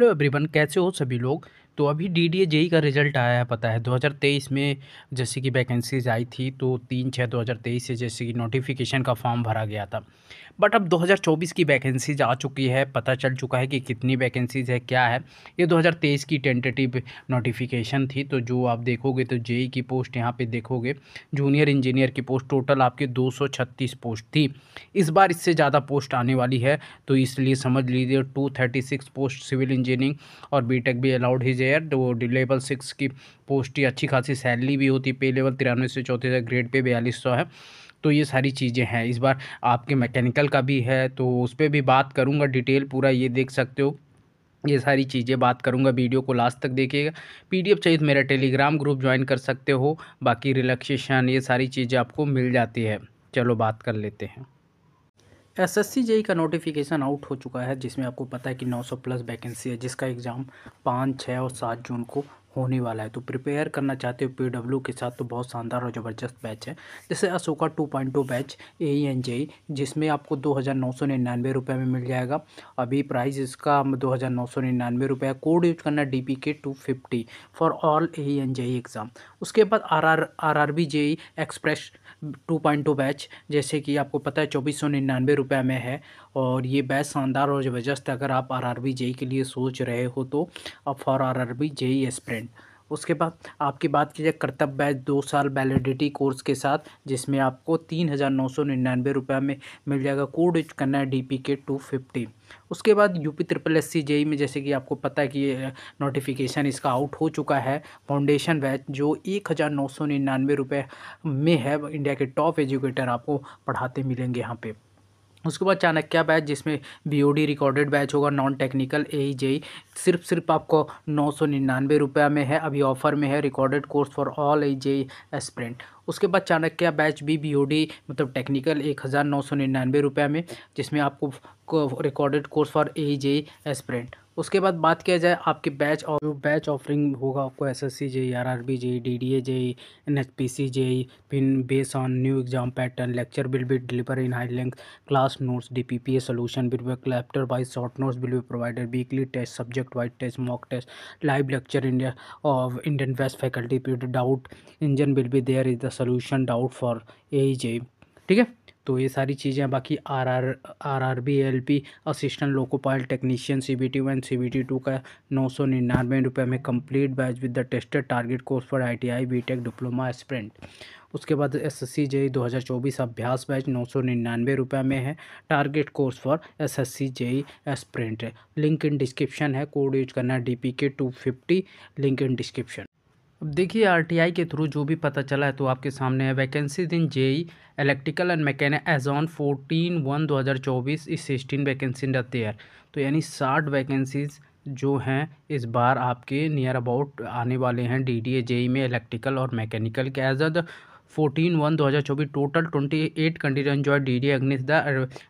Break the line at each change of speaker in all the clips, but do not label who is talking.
hello everyone कैसे हो सभी लोग तो अभी डी डी ए जेई का रिजल्ट आया है पता है 2023 में जैसे कि वैकेंसीज आई थी तो तीन छः 2023 से जैसे कि नोटिफिकेशन का फॉर्म भरा गया था बट अब 2024 की वैकेंसीज आ चुकी है पता चल चुका है कि कितनी वैकेंसीज है क्या है ये 2023 की टेंटेटिव नोटिफिकेशन थी तो जो आप देखोगे तो जेई e की पोस्ट यहाँ पर देखोगे जूनियर इंजीनियर की पोस्ट टोटल आपके दो पोस्ट थी इस बार इससे ज़्यादा पोस्ट आने वाली है तो इसलिए समझ लीजिए टू पोस्ट सिविल इंजीनियरिंग और बी भी अलाउड ही जे प्लेयर तो वो लेवल सिक्स की पोस्ट ही अच्छी खासी सैलरी भी होती है पे लेवल तिरानवे से चौथे चौंतीस ग्रेड पे बयालीस सौ है तो ये सारी चीज़ें हैं इस बार आपके मैकेनिकल का भी है तो उस पर भी बात करूँगा डिटेल पूरा ये देख सकते हो ये सारी चीज़ें बात करूंगा वीडियो को लास्ट तक देखिएगा पीडीएफ चाहिए तो मेरा टेलीग्राम ग्रुप ज्वाइन कर सकते हो बाकी रिलैक्सेशन ये सारी चीज़ें आपको मिल जाती है चलो बात कर लेते हैं एस एस सी जेई का नोटिफिकेशन आउट हो चुका है जिसमें आपको पता है कि 900 प्लस वैकेंसी है जिसका एग्ज़ाम पाँच छः और सात जून को होने वाला है तो प्रिपेयर करना चाहते हो पीडब्ल्यू के साथ तो बहुत शानदार और ज़बरदस्त बैच है जैसे Ashoka two point two batch A N J जिसमें आपको दो हज़ार नौ सौ निन्यानवे रुपये में मिल जाएगा अभी प्राइस इसका दो हज़ार नौ सौ निन्यानवे रुपये कोड यूज करना D P K two fifty for all A N J exam उसके बाद R R R R B J express two point two batch जैसे कि आपको पता है चौबीस सौ निन्यानवे रुपये में है और ये बैच शानदार और ज़बरदस्त अगर आप आर आर बी जे के लिए सोच रहे हो तो अब for R R B J express payment उसके बाद आपकी बात की जाए कर्तव्य बैच दो साल वैलिडिटी कोर्स के साथ जिसमें आपको तीन हज़ार नौ सौ निन्यानवे रुपये में मिल जाएगा कोड यूज करना है D P K two fifty उसके बाद UP triple S C JE में जैसे कि आपको पता है कि नोटिफिकेशन इसका आउट हो चुका है फाउंडेशन बैच जो एक हज़ार नौ सौ निन्यानवे रुपये में है इंडिया के टॉप एजुकेटर आपको पढ़ाते मिलेंगे यहाँ पर उसके बाद चाणक्य बैच जिसमें बीओडी रिकॉर्डेड बैच होगा नॉन टेक्निकल ए जेई सिर्फ सिर्फ आपको नौ सौ निन्यानवे रुपये में है अभी ऑफर में है recorded course for all A JE aspirant उसके बाद चाणक्य बैच भी बीओडी मतलब टेक्निकल एक हज़ार नौ सौ निन्यानवे रुपये में जिसमें आपको recorded course for A JE aspirant उसके बाद बात किया जाए आपके बैच और बैच ऑफरिंग होगा आपको S S C JE R R B JE D D A JE N H P C JE फिन base on new exam pattern lecture will be deliver in high length class notes D P P A solution will be chapter wise short notes will be provided weekly test subject wise test mock test live lecture India of Indian best faculty doubt engine will be there is the solution doubt for A JE ठीक है तो ये सारी चीज़ें बाकी R R R R B L P assistant loco pilot technician C B T one C B T two का नौ सौ निन्यानवे रुपये में complete batch with the tested target course for I T I B tech diploma sprint उसके बाद S S C जे दो हज़ार चौबीस अभ्यास बैच नौ सौ निन्यानवे रुपये में है target course for S S C J sprint link in description है कोड यूज करना है D P K two fifty link in description अब देखिए आरटीआई के थ्रू जो भी पता चला है तो आपके सामने है वैकेंसी दिन JE electrical and mechanic as on fourteen one दो हज़ार चौबीस इस सिक्सटीन वैकेंसी इन दर तो यानी साठ वैकेंसीज जो हैं इस बार आपके नियर अबाउट आने वाले हैं डी डी ए में इलेक्ट्रिकल और मैकेनिकल के एज अ फोर्टीन वन दो हज़ार चौबीस टोटल ट्वेंटी एट जो है डी डी अग्निश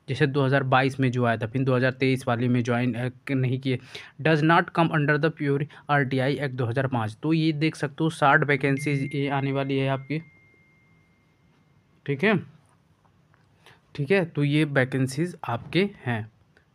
जैसे दो हज़ार बाईस में जो आया था फिर दो हज़ार तेईस वाले में ज्वाइन नहीं किए does not come under the pure R T I act दो हज़ार पाँच तो ये देख सकते हो साठ वैकेंसी आने वाली है आपकी ठीक है ठीक है तो ये वैकेंसीज आपके हैं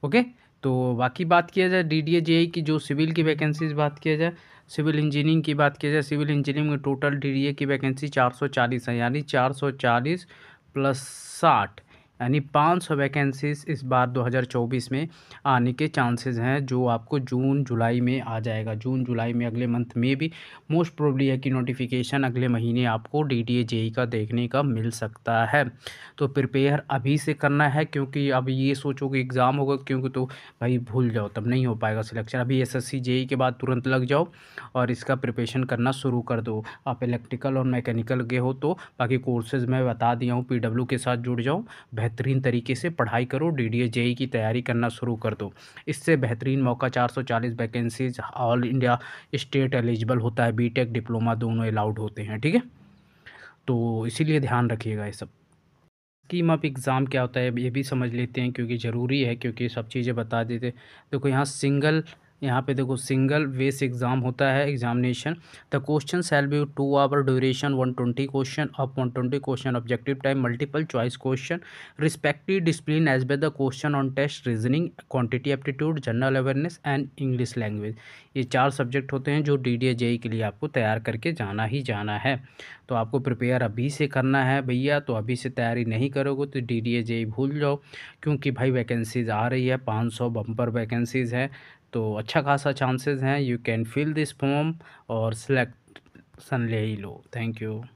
ओके तो बाकी बात किया जाए डी डी ए आई की जो सिविल की वैकेंसीज बात किया जाए सिविल इंजीनियरिंग की बात किया जाए सिविल इंजीनियरिंग में टोटल डी डी ए की वैकेंसी चार सौ चालीस है यानी चार सौ चालीस प्लस साठ यानी 500 वैकेंसीज इस बार 2024 में आने के चांसेस हैं जो आपको जून जुलाई में आ जाएगा जून जुलाई में अगले मंथ में भी मोस्ट प्रोबली है कि नोटिफिकेशन अगले महीने आपको डी डी ए जे का देखने का मिल सकता है तो प्रिपेयर अभी से करना है क्योंकि अब ये सोचो कि एग्ज़ाम होगा क्योंकि तो भाई भूल जाओ तब नहीं हो पाएगा सिलेक्शन अभी एस एस e के बाद तुरंत लग जाओ और इसका प्रिपेशन करना शुरू कर दो आप इलेक्ट्रिकल और मैकेनिकल के हो तो बाकी कोर्सेज़ मैं बता दिया हूँ पी के साथ जुड़ जाऊँ बेहतरीन तरीके से पढ़ाई करो डी डी जेई की तैयारी करना शुरू कर दो इससे बेहतरीन मौका 440 vacancies all India state eligible होता है बीटेक डिप्लोमा दोनों अलाउड होते हैं ठीक है तो इसीलिए ध्यान रखिएगा ये सब स्कीम ऑफ एग्ज़ाम क्या होता है ये भी समझ लेते हैं क्योंकि ज़रूरी है क्योंकि सब चीज़ें बता देते देखो यहाँ सिंगल यहाँ पे देखो सिंगल बेस एग्जाम होता है examination the question shall be two hour duration one twenty question up one twenty question objective time multiple choice question respective discipline as by the question on test reasoning quantity aptitude general awareness and English language ये चार subject होते हैं जो D D e के लिए आपको तैयार करके जाना ही जाना है तो आपको प्रिपेयर अभी से करना है भैया तो अभी से तैयारी नहीं करोगे तो डी डी ए जे भूल जाओ क्योंकि भाई वैकेंसीज़ आ रही है पाँच सौ बम्पर वैकेंसीज़ हैं तो अच्छा खासा चांसेस हैं you can fill this form और सिलेक्ट सन ले ही लो थैंक यू